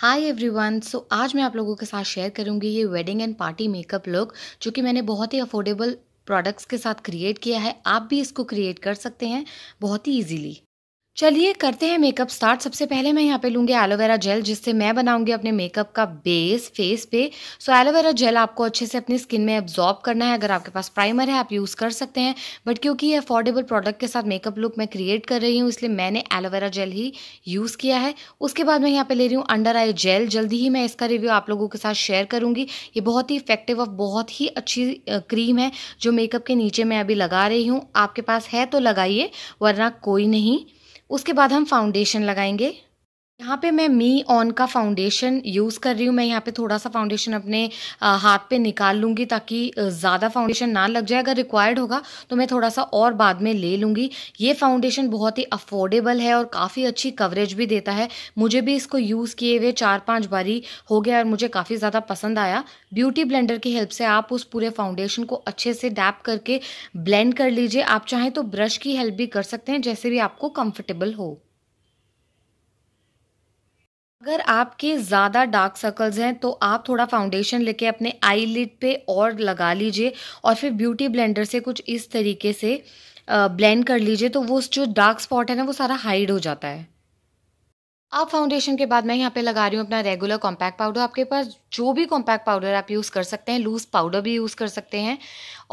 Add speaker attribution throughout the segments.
Speaker 1: hi everyone so आज मैं आप लोगों के साथ शेयर करूंगी ये wedding and party makeup look जो कि मैंने बहुत ही अफोर्डेबल प्रोडक्ट्स के साथ क्रिएट किया है आप भी इसको क्रिएट कर सकते हैं बहुत ही इजीली चलिए करते हैं मेकअप स्टार्ट सबसे पहले मैं यहाँ पे लूँगी एलोवेरा जेल जिससे मैं बनाऊँगी अपने मेकअप का बेस फेस पे सो एलोवेरा जेल आपको अच्छे से अपनी स्किन में एब्जॉर्ब करना है अगर आपके पास प्राइमर है आप यूज़ कर सकते हैं बट क्योंकि ये अफोर्डेबल प्रोडक्ट के साथ मेकअप लुक मैं क्रिएट कर रही हूँ इसलिए मैंने एलोवेरा जेल ही यूज़ किया है उसके बाद मैं यहाँ पर ले रही हूँ अंडर आई जेल जल्दी ही मैं इसका रिव्यू आप लोगों के साथ शेयर करूँगी ये बहुत ही इफेक्टिव और बहुत ही अच्छी क्रीम है जो मेकअप के नीचे मैं अभी लगा रही हूँ आपके पास है तो लगाइए वरना कोई नहीं उसके बाद हम फाउंडेशन लगाएंगे यहाँ पे मैं मी ऑन का फाउंडेशन यूज़ कर रही हूँ मैं यहाँ पे थोड़ा सा फाउंडेशन अपने हाथ पे निकाल लूँगी ताकि ज़्यादा फाउंडेशन ना लग जाए अगर रिक्वायर्ड होगा तो मैं थोड़ा सा और बाद में ले लूँगी ये फाउंडेशन बहुत ही अफोर्डेबल है और काफ़ी अच्छी कवरेज भी देता है मुझे भी इसको यूज़ किए हुए चार पाँच बारी हो गया और मुझे काफ़ी ज़्यादा पसंद आया ब्यूटी ब्लेंडर की हेल्प से आप उस पूरे फाउंडेशन को अच्छे से डैप करके ब्लेंड कर लीजिए आप चाहें तो ब्रश की हेल्प भी कर सकते हैं जैसे भी आपको कम्फर्टेबल हो अगर आपके ज़्यादा डार्क सर्कल्स हैं तो आप थोड़ा फाउंडेशन लेके अपने आई लिड पे और लगा लीजिए और फिर ब्यूटी ब्लेंडर से कुछ इस तरीके से ब्लेंड कर लीजिए तो वो जो डार्क स्पॉट है ना वो सारा हाइड हो जाता है अब फाउंडेशन के बाद मैं यहाँ पे लगा रही हूँ अपना रेगुलर कॉम्पैक्ट पाउडर आपके पास जो भी कॉम्पैक्ट पाउडर आप यूज़ कर सकते हैं लूज़ पाउडर भी यूज़ कर सकते हैं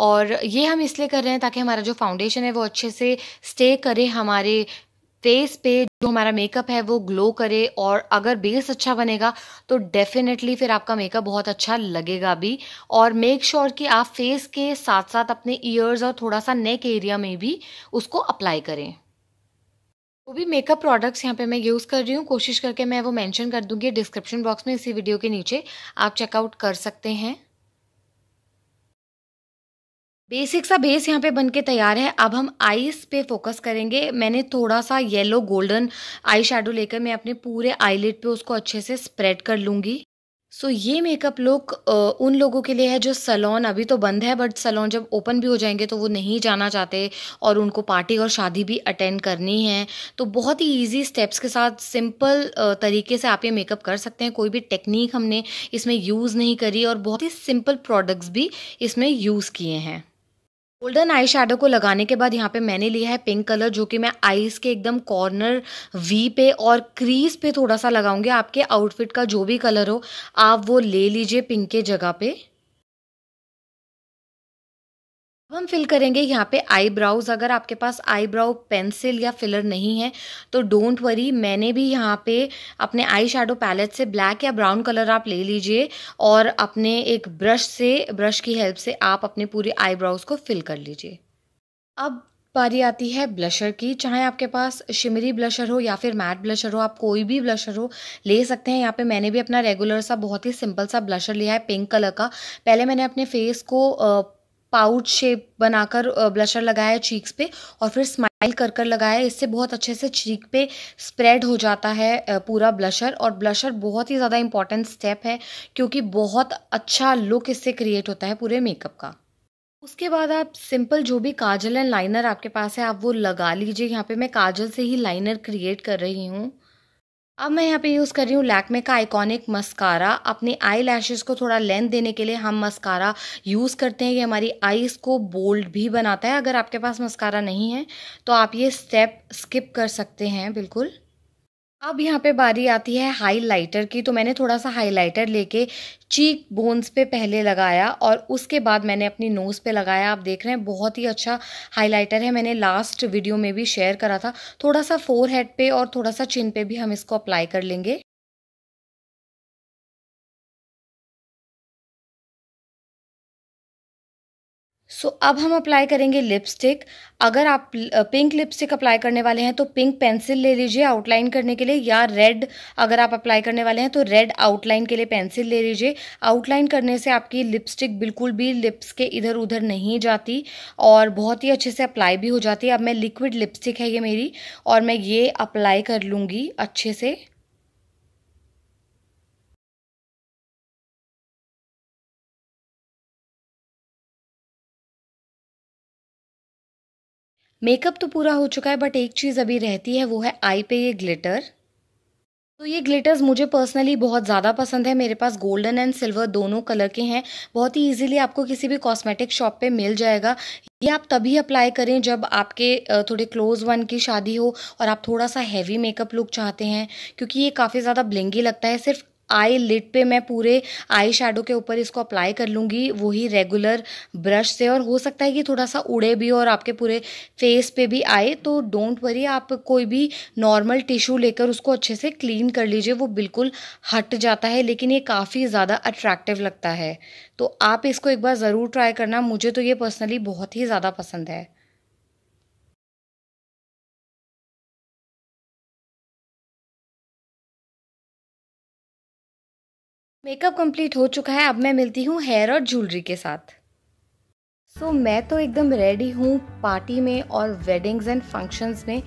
Speaker 1: और ये हम इसलिए कर रहे हैं ताकि हमारा जो फाउंडेशन है वो अच्छे से स्टे करे हमारे फेस पे जो हमारा मेकअप है वो ग्लो करे और अगर बेस अच्छा बनेगा तो डेफिनेटली फिर आपका मेकअप बहुत अच्छा लगेगा भी और मेक श्योर sure कि आप फेस के साथ साथ अपने ईयर्स और थोड़ा सा नेक एरिया में भी उसको अप्लाई करें वो भी मेकअप प्रोडक्ट्स यहाँ पे मैं यूज़ कर रही हूँ कोशिश करके मैं वो मेंशन कर दूंगी डिस्क्रिप्शन बॉक्स में इसी वीडियो के नीचे आप चेकआउट कर सकते हैं बेसिक सा बेस यहाँ पे बनके तैयार है अब हम आईज पे फोकस करेंगे मैंने थोड़ा सा येलो गोल्डन आई शेडो लेकर मैं अपने पूरे आईलेट पे उसको अच्छे से स्प्रेड कर लूँगी सो so, ये मेकअप लुक उन लोगों के लिए है जो सलोन अभी तो बंद है बट सलोन जब ओपन भी हो जाएंगे तो वो नहीं जाना चाहते और उनको पार्टी और शादी भी अटेंड करनी है तो बहुत ही इजी स्टेप्स के साथ सिंपल तरीके से आप ये मेकअप कर सकते हैं कोई भी टेक्निक हमने इसमें यूज़ नहीं करी और बहुत ही सिंपल प्रोडक्ट्स भी इसमें यूज़ किए हैं गोल्डन आई शेडो को लगाने के बाद यहाँ पे मैंने लिया है पिंक कलर जो कि मैं आईज के एकदम कॉर्नर वी पे और क्रीज पे थोड़ा सा लगाऊंगी आपके आउटफिट का जो भी कलर हो आप वो ले लीजिए पिंक के जगह पे अब हम फिल करेंगे यहाँ पे आईब्राउज अगर आपके पास आईब्राउ पेंसिल या फिलर नहीं है तो डोंट वरी मैंने भी यहाँ पे अपने आई शेडो पैलेट से ब्लैक या ब्राउन कलर आप ले लीजिए और अपने एक ब्रश से ब्रश की हेल्प से आप अपने पूरे आईब्राउज को फिल कर लीजिए अब बारी आती है ब्लशर की चाहे आपके पास शिमरी ब्लशर हो या फिर मैट ब्लशर हो आप कोई भी ब्लशर हो ले सकते हैं यहाँ पे मैंने भी अपना रेगुलर सा बहुत ही सिंपल सा ब्लशर लिया है पिंक कलर का पहले मैंने अपने फेस को पाउच शेप बनाकर ब्लशर लगाया चीक्स पे और फिर स्माइल कर कर लगाया इससे बहुत अच्छे से चीक पे स्प्रेड हो जाता है पूरा ब्लशर और ब्लशर बहुत ही ज़्यादा इंपॉर्टेंट स्टेप है क्योंकि बहुत अच्छा लुक इससे क्रिएट होता है पूरे मेकअप का उसके बाद आप सिंपल जो भी काजल एंड लाइनर आपके पास है आप वो लगा लीजिए यहाँ पे मैं काजल से ही लाइनर क्रिएट कर रही हूँ अब मैं यहाँ पे यूज़ कर रही हूँ लैकमे का आइकॉनिक मस्कारा अपने आई लैशेज़ को थोड़ा लेंथ देने के लिए हम मस्कारा यूज़ करते हैं ये हमारी आईज़ को बोल्ड भी बनाता है अगर आपके पास मस्कारा नहीं है तो आप ये स्टेप स्किप कर सकते हैं बिल्कुल अब यहाँ पे बारी आती है हाइलाइटर की तो मैंने थोड़ा सा हाइलाइटर लेके चीक बोन्स पे पहले लगाया और उसके बाद मैंने अपनी नोज़ पे लगाया आप देख रहे हैं बहुत ही अच्छा हाइलाइटर है मैंने लास्ट वीडियो में भी शेयर करा था थोड़ा सा फोर हेड पे और थोड़ा सा चिन पे भी हम इसको अप्लाई कर लेंगे सो so, अब हम अप्लाई करेंगे लिपस्टिक अगर आप पिंक लिपस्टिक अप्लाई करने वाले हैं तो पिंक पेंसिल ले लीजिए आउटलाइन करने के लिए या रेड अगर आप अप्लाई करने वाले हैं तो रेड आउटलाइन के लिए पेंसिल ले लीजिए आउटलाइन करने से आपकी लिपस्टिक बिल्कुल भी लिप्स के इधर उधर नहीं जाती और बहुत ही अच्छे से अप्लाई भी हो जाती है अब मैं लिक्विड लिपस्टिक है ये मेरी और मैं ये अप्लाई कर लूँगी अच्छे से मेकअप तो पूरा हो चुका है बट एक चीज़ अभी रहती है वो है आई पे ये ग्लिटर तो ये ग्लिटर्स मुझे पर्सनली बहुत ज़्यादा पसंद है मेरे पास गोल्डन एंड सिल्वर दोनों कलर के हैं बहुत ही इजीली आपको किसी भी कॉस्मेटिक शॉप पे मिल जाएगा ये आप तभी अप्लाई करें जब आपके थोड़े क्लोज वन की शादी हो और आप थोड़ा सा हैवी मेकअप लुक चाहते हैं क्योंकि ये काफ़ी ज़्यादा ब्लिंगी लगता है सिर्फ आई लिड पे मैं पूरे आई शेडो के ऊपर इसको अप्लाई कर लूँगी वही रेगुलर ब्रश से और हो सकता है कि थोड़ा सा उड़े भी और आपके पूरे फेस पे भी आए तो डोंट वरी आप कोई भी नॉर्मल टिश्यू लेकर उसको अच्छे से क्लीन कर लीजिए वो बिल्कुल हट जाता है लेकिन ये काफ़ी ज़्यादा अट्रैक्टिव लगता है तो आप इसको एक बार ज़रूर ट्राई करना मुझे तो ये पर्सनली बहुत ही ज़्यादा पसंद है मेकअप कंप्लीट हो चुका है अब मैं मिलती हूँ हेयर और ज्वेलरी के साथ सो so, मैं तो एकदम रेडी हूँ पार्टी में और वेडिंग्स एंड फंक्शंस में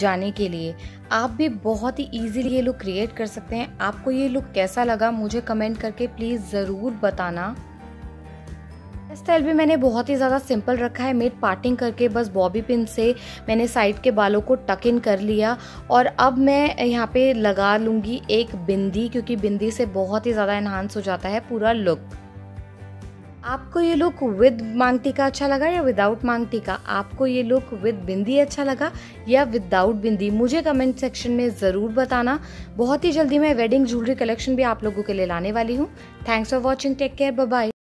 Speaker 1: जाने के लिए आप भी बहुत ही इजीली ये लुक क्रिएट कर सकते हैं आपको ये लुक कैसा लगा मुझे कमेंट करके प्लीज़ ज़रूर बताना स्टाइल भी मैंने बहुत ही ज़्यादा सिंपल रखा है मेड पार्टिंग करके बस बॉबी पिन से मैंने साइड के बालों को टक इन कर लिया और अब मैं यहाँ पे लगा लूँगी एक बिंदी क्योंकि बिंदी से बहुत ही ज़्यादा इन्हांस हो जाता है पूरा लुक आपको ये लुक विद मांग टीका अच्छा लगा या विदाउट मांग टीका आपको ये लुक विद बिंदी अच्छा लगा या विदाउट बिंदी मुझे कमेंट सेक्शन में ज़रूर बताना बहुत ही जल्दी मैं वेडिंग ज्वेलरी कलेक्शन भी आप लोगों के लिए लाने वाली हूँ thanks for watching take care bye